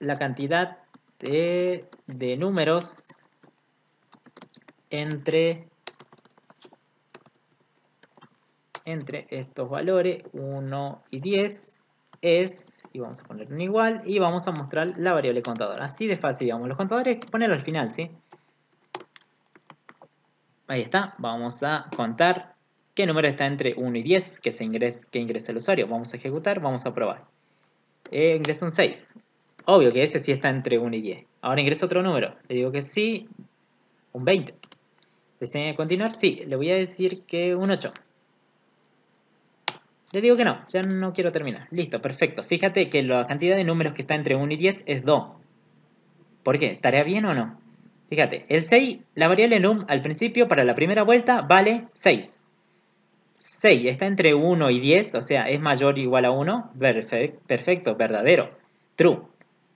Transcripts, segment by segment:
la cantidad de, números entre, entre estos valores 1 y 10 es, y vamos a poner un igual, y vamos a mostrar la variable contadora. Así de fácil, digamos, los contadores, ponerlo al final, ¿sí? Ahí está, vamos a contar qué número está entre 1 y 10 que, se que ingresa el usuario. Vamos a ejecutar, vamos a probar. Eh, ingresa un 6, Obvio que ese sí está entre 1 y 10. Ahora ingreso otro número. Le digo que sí, un 20. ¿Desea continuar? Sí. Le voy a decir que un 8. Le digo que no, ya no quiero terminar. Listo, perfecto. Fíjate que la cantidad de números que está entre 1 y 10 es 2. ¿Por qué? ¿Tarea bien o no? Fíjate, el 6, la variable num al principio para la primera vuelta vale 6. 6 está entre 1 y 10, o sea, es mayor o igual a 1. perfecto, verdadero. True.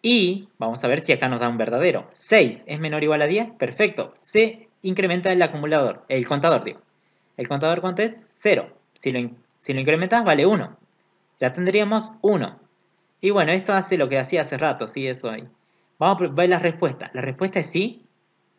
Y vamos a ver si acá nos da un verdadero. 6 es menor o igual a 10. Perfecto. Se incrementa el acumulador, el contador, digo. ¿El contador cuánto es? 0. Si lo, si lo incrementas, vale 1. Ya tendríamos 1. Y bueno, esto hace lo que hacía hace rato, sí, eso ahí. Vamos a ver la respuesta. La respuesta es sí.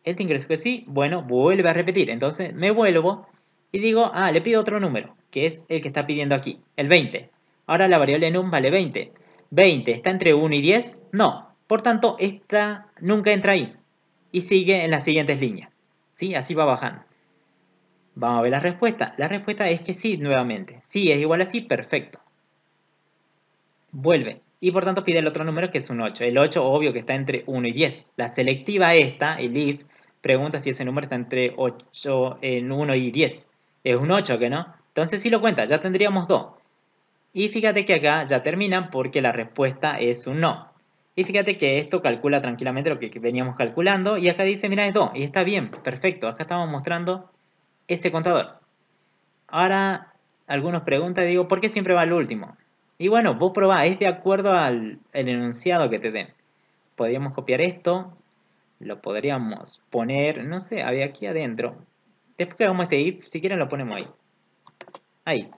Este ingreso que sí. Bueno, vuelve a repetir. Entonces me vuelvo y digo, ah, le pido otro número, que es el que está pidiendo aquí, el 20. Ahora la variable num vale 20. ¿20 está entre 1 y 10? No. Por tanto, esta nunca entra ahí. Y sigue en las siguientes líneas. ¿Sí? Así va bajando. Vamos a ver la respuesta. La respuesta es que sí, nuevamente. Sí, es igual a sí, perfecto. Vuelve. Y por tanto pide el otro número que es un 8. El 8 obvio que está entre 1 y 10. La selectiva esta, el if, pregunta si ese número está entre 8, en 1 y 10. Es un 8 que no. Entonces sí lo cuenta, ya tendríamos 2. Y fíjate que acá ya terminan porque la respuesta es un no. Y fíjate que esto calcula tranquilamente lo que veníamos calculando. Y acá dice, mira, es 2. Y está bien, perfecto. Acá estamos mostrando ese contador. Ahora, algunos preguntan, digo, ¿por qué siempre va al último? Y bueno, vos probá, es de acuerdo al enunciado que te den. Podríamos copiar esto, lo podríamos poner, no sé, había aquí adentro. Después que hagamos este if, si quieren lo ponemos ahí. Ahí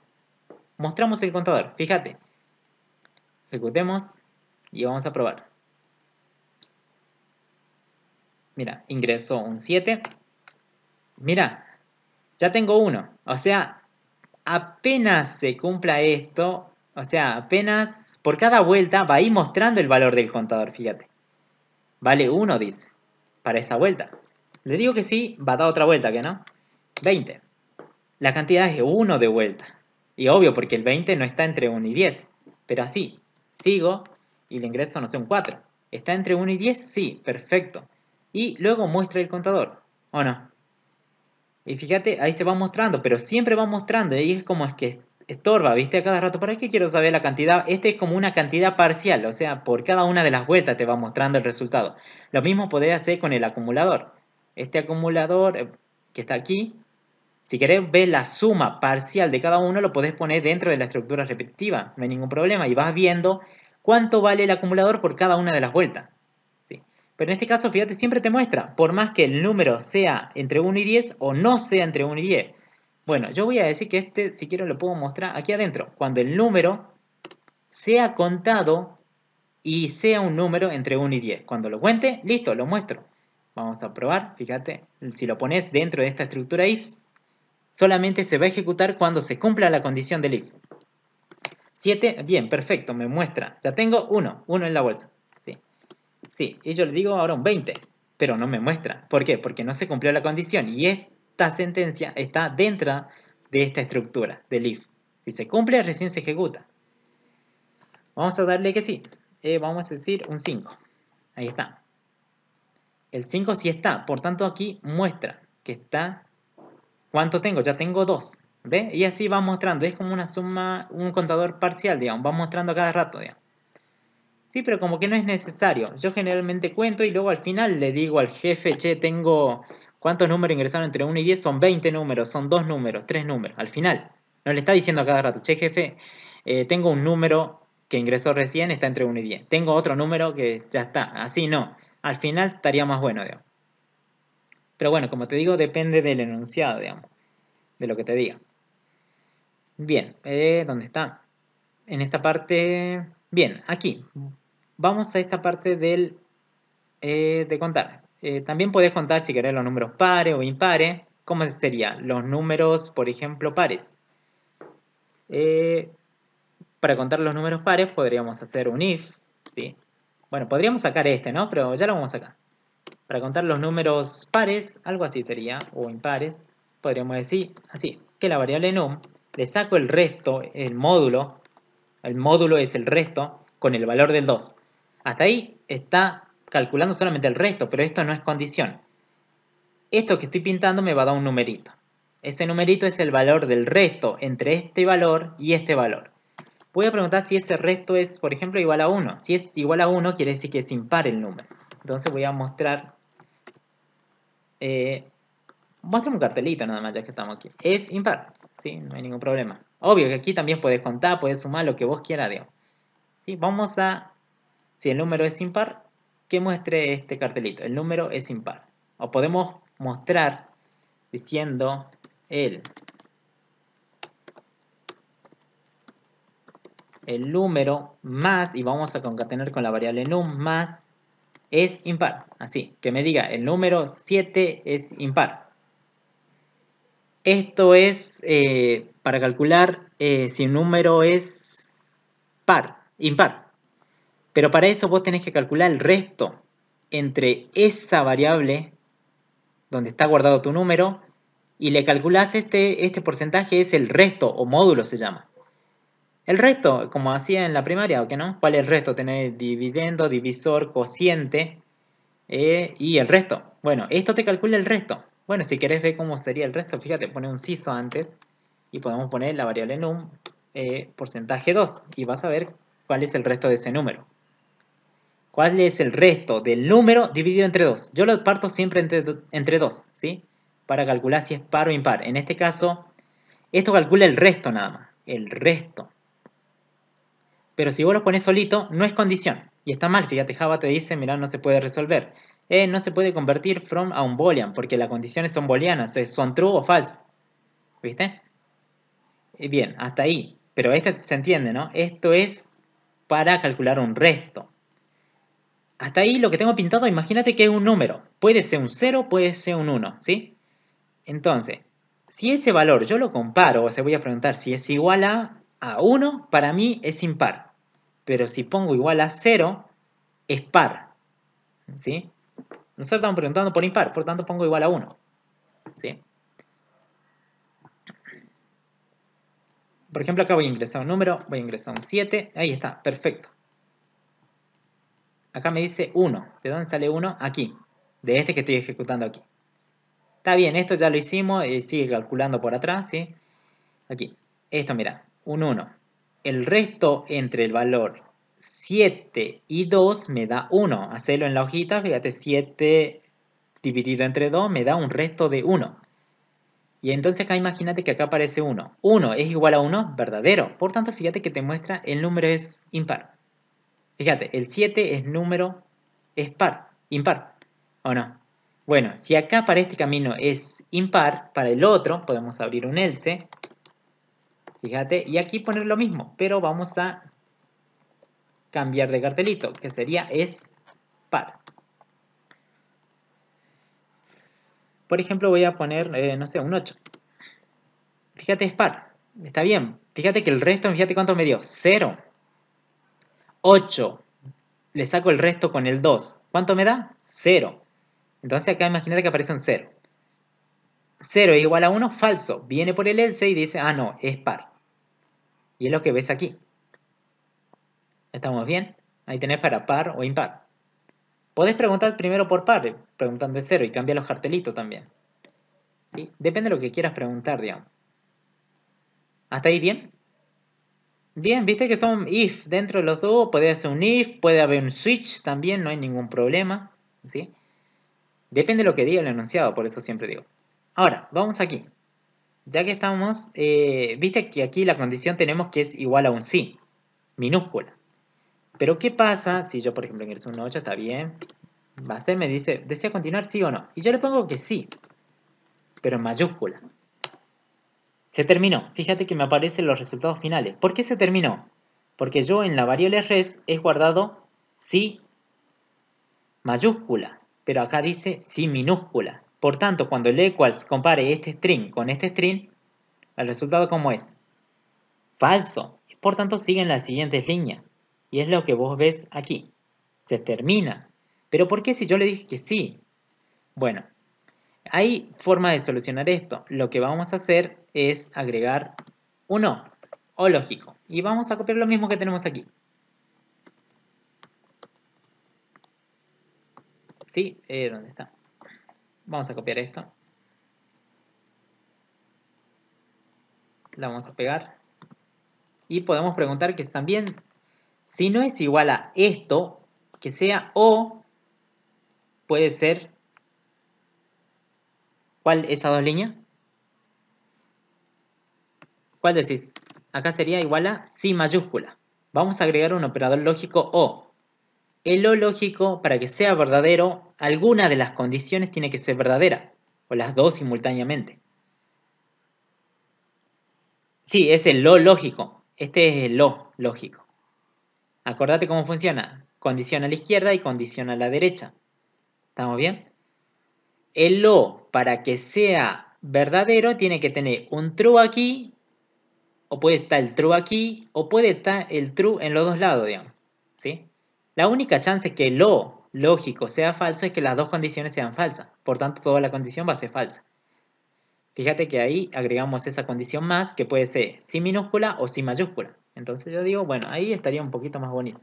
mostramos el contador, fíjate. Ejecutemos y vamos a probar. Mira, ingresó un 7. Mira, ya tengo 1. O sea, apenas se cumpla esto, o sea, apenas por cada vuelta va a ir mostrando el valor del contador, fíjate. Vale 1, dice, para esa vuelta. Le digo que sí, va a dar otra vuelta, que no. 20. La cantidad es 1 de vuelta. Y obvio, porque el 20 no está entre 1 y 10. Pero así, sigo y le ingreso, no sé, un 4. ¿Está entre 1 y 10? Sí, perfecto. Y luego muestra el contador, ¿o no? Y fíjate, ahí se va mostrando, pero siempre va mostrando. Y es como es que estorba, ¿viste? A cada rato, ¿para qué quiero saber la cantidad? Este es como una cantidad parcial, o sea, por cada una de las vueltas te va mostrando el resultado. Lo mismo podés hacer con el acumulador. Este acumulador eh, que está aquí, si querés ver la suma parcial de cada uno, lo podés poner dentro de la estructura repetitiva, no hay ningún problema, y vas viendo cuánto vale el acumulador por cada una de las vueltas. Pero en este caso, fíjate, siempre te muestra, por más que el número sea entre 1 y 10 o no sea entre 1 y 10. Bueno, yo voy a decir que este, si quiero, lo puedo mostrar aquí adentro. Cuando el número sea contado y sea un número entre 1 y 10. Cuando lo cuente, listo, lo muestro. Vamos a probar, fíjate, si lo pones dentro de esta estructura IFS, solamente se va a ejecutar cuando se cumpla la condición del if. 7, bien, perfecto, me muestra. Ya tengo 1, 1 en la bolsa. Sí. y yo le digo ahora un 20, pero no me muestra. ¿Por qué? Porque no se cumplió la condición y esta sentencia está dentro de esta estructura del if. Si se cumple, recién se ejecuta. Vamos a darle que sí. Eh, vamos a decir un 5. Ahí está. El 5 sí está, por tanto aquí muestra que está ¿Cuánto tengo? Ya tengo dos. ¿Ve? Y así va mostrando. Es como una suma, un contador parcial, digamos. Va mostrando cada rato, digamos. Sí, pero como que no es necesario. Yo generalmente cuento y luego al final le digo al jefe, che, tengo... ¿Cuántos números ingresaron entre 1 y 10? Son 20 números, son dos números, tres números. Al final. No le está diciendo a cada rato, che, jefe, eh, tengo un número que ingresó recién, está entre 1 y 10. Tengo otro número que ya está. Así no. Al final estaría más bueno, digamos. Pero bueno, como te digo, depende del enunciado, digamos, de lo que te diga. Bien, eh, ¿dónde está? En esta parte, bien, aquí. Vamos a esta parte del, eh, de contar. Eh, también puedes contar, si querés, los números pares o impares. ¿Cómo sería? Los números, por ejemplo, pares. para contar los números pares podríamos hacer un if, Bueno, podríamos sacar este, ¿no? Pero ya lo vamos a sacar. Para contar los números pares, algo así sería, o impares, podríamos decir así, que la variable num, le saco el resto, el módulo, el módulo es el resto, con el valor del 2. Hasta ahí está calculando solamente el resto, pero esto no es condición. Esto que estoy pintando me va a dar un numerito. Ese numerito es el valor del resto entre este valor y este valor. Voy a preguntar si ese resto es, por ejemplo, igual a 1. Si es igual a 1, quiere decir que es impar el número. Entonces voy a mostrar eh, un cartelito nada más, ya que estamos aquí. Es impar, ¿sí? No hay ningún problema. Obvio que aquí también puedes contar, puedes sumar lo que vos quieras, dios ¿Sí? Vamos a, si el número es impar, que muestre este cartelito. El número es impar. O podemos mostrar diciendo el, el número más, y vamos a concatenar con la variable num más es impar. Así, que me diga, el número 7 es impar. Esto es eh, para calcular eh, si un número es par, impar. Pero para eso vos tenés que calcular el resto entre esa variable donde está guardado tu número y le calculás este, este porcentaje, es el resto o módulo se llama. El resto, como hacía en la primaria, ¿o qué no? ¿Cuál es el resto? Tenés dividendo, divisor, cociente eh, y el resto. Bueno, esto te calcula el resto. Bueno, si querés ver cómo sería el resto, fíjate, pone un CISO antes y podemos poner la variable num un eh, porcentaje 2 y vas a ver cuál es el resto de ese número. ¿Cuál es el resto del número dividido entre 2? Yo lo parto siempre entre, entre 2, ¿sí? Para calcular si es par o impar. En este caso, esto calcula el resto nada más. El resto. Pero si vos lo pones solito, no es condición. Y está mal, fíjate, Java te dice, mirá, no se puede resolver. Eh, no se puede convertir from a un boolean, porque las condiciones son booleanas, son true o false. ¿Viste? Eh, bien, hasta ahí. Pero esto se entiende, ¿no? Esto es para calcular un resto. Hasta ahí lo que tengo pintado, imagínate que es un número. Puede ser un 0, puede ser un 1, ¿sí? Entonces, si ese valor yo lo comparo, o se voy a preguntar si es igual a a 1 para mí es impar. Pero si pongo igual a 0, es par. ¿Sí? Nosotros estamos preguntando por impar, por tanto pongo igual a 1. ¿Sí? Por ejemplo, acá voy a ingresar un número, voy a ingresar un 7. Ahí está, perfecto. Acá me dice 1. ¿De dónde sale 1? Aquí. De este que estoy ejecutando aquí. Está bien, esto ya lo hicimos, eh, sigue calculando por atrás, ¿sí? Aquí. Esto, mira, un 1. El resto entre el valor 7 y 2 me da 1. Hacelo en la hojita, fíjate, 7 dividido entre 2 me da un resto de 1. Y entonces acá imagínate que acá aparece 1. 1 es igual a 1, verdadero. Por tanto, fíjate que te muestra el número es impar. Fíjate, el 7 es número, es par, impar, ¿o no? Bueno, si acá para este camino es impar, para el otro podemos abrir un else Fíjate, y aquí poner lo mismo, pero vamos a cambiar de cartelito, que sería es par. Por ejemplo, voy a poner, eh, no sé, un 8. Fíjate, es par. Está bien. Fíjate que el resto, fíjate cuánto me dio. 0. 8. Le saco el resto con el 2. ¿Cuánto me da? 0. Entonces acá imagínate que aparece un 0. 0 es igual a 1, falso. Viene por el else y dice, ah, no, es par. Y es lo que ves aquí. ¿Estamos bien? Ahí tenés para par o impar. Podés preguntar primero por par, preguntando de cero, y cambia los cartelitos también. ¿Sí? Depende de lo que quieras preguntar, digamos. ¿Hasta ahí bien? Bien, viste que son if dentro de los dos, puede hacer un if, puede haber un switch también, no hay ningún problema. ¿sí? Depende de lo que diga el enunciado, por eso siempre digo. Ahora, vamos aquí ya que estamos, eh, viste que aquí la condición tenemos que es igual a un sí, minúscula. Pero ¿qué pasa si yo, por ejemplo, ingreso un 8, está bien? Va a ser, me dice, ¿desea continuar sí o no? Y yo le pongo que sí, pero en mayúscula. Se terminó. Fíjate que me aparecen los resultados finales. ¿Por qué se terminó? Porque yo en la variable res he guardado sí mayúscula, pero acá dice sí minúscula. Por tanto, cuando el equals compare este string con este string, el resultado cómo es falso. Por tanto, siguen las siguientes líneas. Y es lo que vos ves aquí. Se termina. ¿Pero por qué si yo le dije que sí? Bueno, hay forma de solucionar esto. Lo que vamos a hacer es agregar un O, o lógico. Y vamos a copiar lo mismo que tenemos aquí. ¿Sí? ¿Dónde está? Vamos a copiar esto, La vamos a pegar. Y podemos preguntar que también, si no es igual a esto, que sea o puede ser, ¿cuál es esa dos líneas? ¿Cuál decís? Acá sería igual a si mayúscula. Vamos a agregar un operador lógico o. El lo lógico, para que sea verdadero, alguna de las condiciones tiene que ser verdadera, o las dos simultáneamente. Sí, es el lo lógico. Este es el lo lógico. Acordate cómo funciona. Condición a la izquierda y condición a la derecha. ¿Estamos bien? El lo, para que sea verdadero, tiene que tener un true aquí, o puede estar el true aquí, o puede estar el true en los dos lados, digamos. ¿Sí? La única chance que lo lógico sea falso es que las dos condiciones sean falsas. Por tanto, toda la condición va a ser falsa. Fíjate que ahí agregamos esa condición más, que puede ser sin minúscula o sin mayúscula. Entonces yo digo, bueno, ahí estaría un poquito más bonito.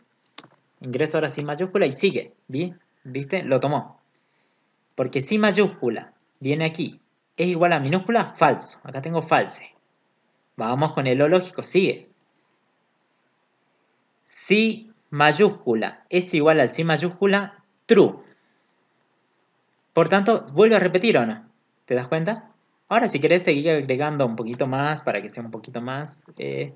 Ingreso ahora sin mayúscula y sigue. ¿vi? ¿Viste? Lo tomó. Porque si mayúscula viene aquí, es igual a minúscula, falso. Acá tengo false. Vamos con el lo lógico, sigue. Si mayúscula es igual al Si mayúscula true. Por tanto, vuelve a repetir o no. ¿Te das cuenta? Ahora si querés seguir agregando un poquito más para que sea un poquito más... Eh,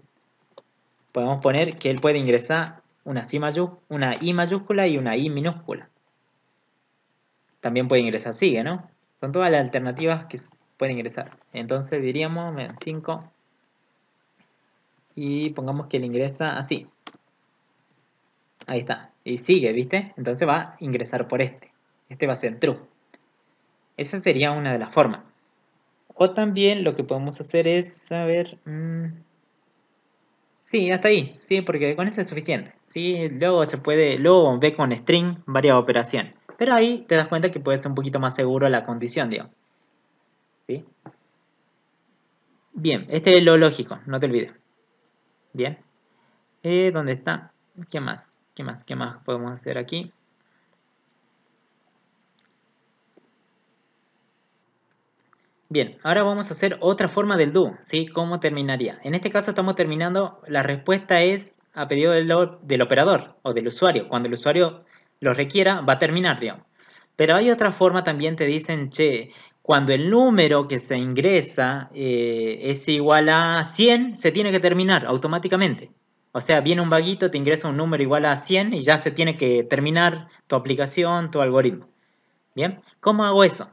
podemos poner que él puede ingresar una, mayúscula una I mayúscula y una I minúscula. También puede ingresar sigue, ¿no? Son todas las alternativas que puede ingresar. Entonces diríamos 5 y pongamos que él ingresa así. Ahí está. Y sigue, ¿viste? Entonces va a ingresar por este. Este va a ser true. Esa sería una de las formas. O también lo que podemos hacer es saber... Mmm, sí, hasta ahí. Sí, porque con este es suficiente. Sí, luego se puede... Luego ve con string varias operaciones. Pero ahí te das cuenta que puede ser un poquito más seguro la condición, digo. ¿Sí? Bien, este es lo lógico, no te olvides. Bien. Eh, ¿Dónde está? ¿Qué más? ¿Qué más? ¿Qué más podemos hacer aquí? Bien, ahora vamos a hacer otra forma del do, ¿sí? ¿Cómo terminaría? En este caso estamos terminando, la respuesta es a pedido del, operador o del usuario. Cuando el usuario lo requiera, va a terminar, digamos. Pero hay otra forma también, te dicen, che, cuando el número que se ingresa eh, es igual a 100, se tiene que terminar automáticamente. O sea, viene un vaguito, te ingresa un número igual a 100 y ya se tiene que terminar tu aplicación, tu algoritmo. ¿Bien? ¿Cómo hago eso?